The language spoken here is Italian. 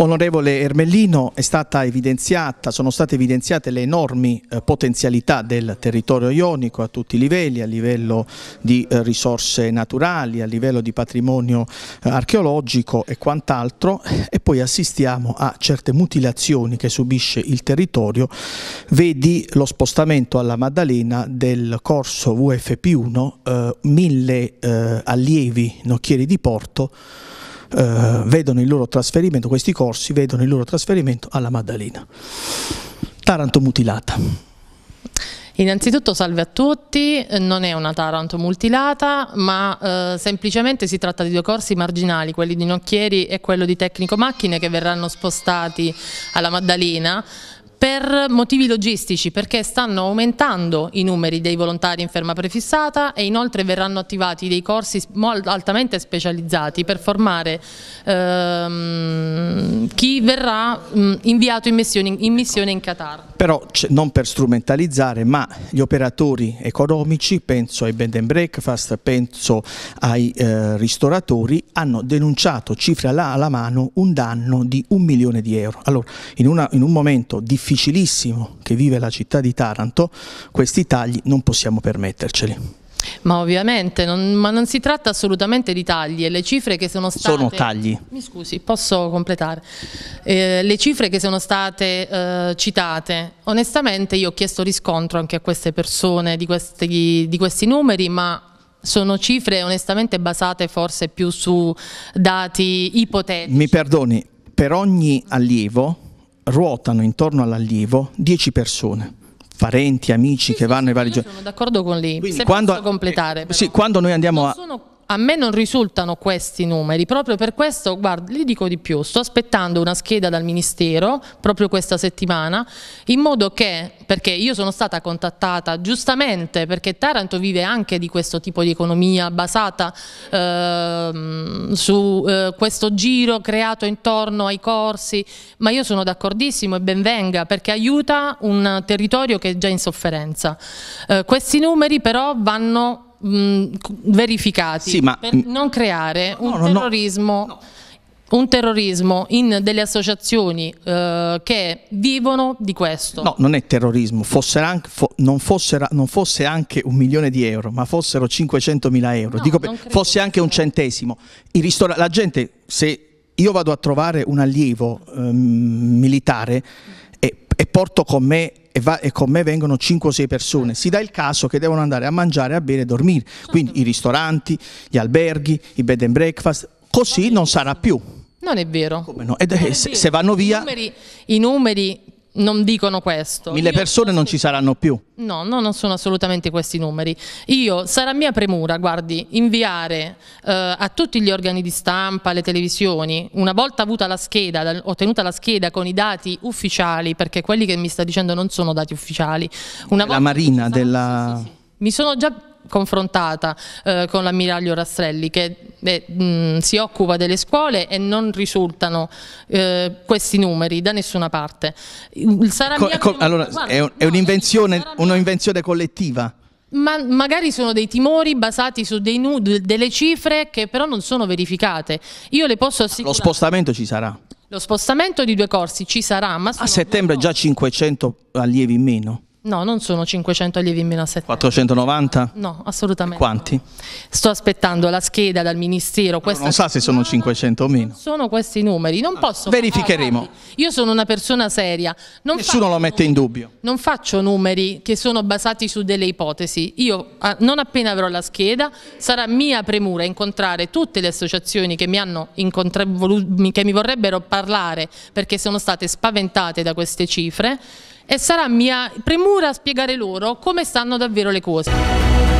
Onorevole Ermellino, sono state evidenziate le enormi eh, potenzialità del territorio ionico a tutti i livelli, a livello di eh, risorse naturali, a livello di patrimonio eh, archeologico e quant'altro e poi assistiamo a certe mutilazioni che subisce il territorio, vedi lo spostamento alla Maddalena del corso VFP1, mille allievi nocchieri di porto eh, vedono il loro trasferimento, questi corsi vedono il loro trasferimento alla Maddalena. Taranto mutilata. Innanzitutto salve a tutti, non è una Taranto multilata ma eh, semplicemente si tratta di due corsi marginali, quelli di Nocchieri e quello di Tecnico Macchine che verranno spostati alla Maddalena per motivi logistici, perché stanno aumentando i numeri dei volontari in ferma prefissata e inoltre verranno attivati dei corsi altamente specializzati per formare ehm, chi verrà mh, inviato in missione in, missione in Qatar. Però non per strumentalizzare, ma gli operatori economici, penso ai bed and breakfast, penso ai eh, ristoratori, hanno denunciato cifre alla, alla, mano un danno di un milione di euro. Allora, in, una, in un momento difficile difficilissimo che vive la città di Taranto, questi tagli non possiamo permetterceli. Ma ovviamente, non, ma non si tratta assolutamente di tagli e le cifre che sono state... Sono tagli. Mi scusi, posso completare. Eh, le cifre che sono state eh, citate, onestamente io ho chiesto riscontro anche a queste persone di questi, di questi numeri, ma sono cifre onestamente basate forse più su dati ipotetici. Mi perdoni, per ogni allievo ruotano intorno all'allievo 10 persone parenti, amici sì, che vanno sì, ai vari giorni. Sono d'accordo con lì, Quindi, Se quando, completare. Eh, però. Sì, quando noi andiamo non a. Sono a me non risultano questi numeri, proprio per questo, guarda, gli dico di più, sto aspettando una scheda dal Ministero proprio questa settimana, in modo che, perché io sono stata contattata giustamente, perché Taranto vive anche di questo tipo di economia basata eh, su eh, questo giro creato intorno ai corsi, ma io sono d'accordissimo e benvenga perché aiuta un territorio che è già in sofferenza. Eh, questi numeri però vanno mh, verificati sì, ma... per non creare no, un no, terrorismo... No un terrorismo in delle associazioni eh, che vivono di questo. No, non è terrorismo, fosse anche, fo, non, fosse, non, fosse anche un milione di euro, ma fossero 500 mila euro, no, Dico, fosse anche un centesimo. la gente, se io vado a trovare un allievo eh, militare e, e porto con me e, va, e con me vengono 5 o 6 persone, si dà il caso che devono andare a mangiare, a bere e dormire. Quindi i ristoranti, gli alberghi, i bed and breakfast, così non sarà più. Non è vero. No? E se, se vanno via... I numeri, i numeri non dicono questo. Mille Io persone non ci saranno più. No, no, non sono assolutamente questi numeri. Io, sarà mia premura, guardi, inviare eh, a tutti gli organi di stampa, alle televisioni, una volta avuta la scheda, ottenuta la scheda con i dati ufficiali, perché quelli che mi sta dicendo non sono dati ufficiali. Una la Marina della... sì, sì. Mi sono già confrontata eh, con l'ammiraglio Rastrelli che eh, mh, mm, si occupa delle scuole e non risultano eh, questi numeri da nessuna parte. Co, co, allora, guarda, è, un, no, è un'invenzione eh, un collettiva? Ma magari sono dei timori basati su dei delle cifre che però non sono verificate. Io le posso assicurare. Lo spostamento ci sarà. Lo spostamento di due corsi ci sarà, ma a settembre già 500 allievi in meno. No, non sono 500 allievi in meno a settembre. 490? No, assolutamente. quanti? Sto aspettando la scheda dal Ministero. Questa... Non sa se sono 500 o meno. Sono questi numeri, non ah, posso... Verificheremo. Fare. Io sono una persona seria. Non Nessuno faccio... lo mette in dubbio. Non faccio numeri che sono basati su delle ipotesi. Io, ah, non appena avrò la scheda, sarà mia premura incontrare tutte le associazioni che mi, hanno incontra... che mi vorrebbero parlare perché sono state spaventate da queste cifre e sarà mia premura spiegare loro come stanno davvero le cose.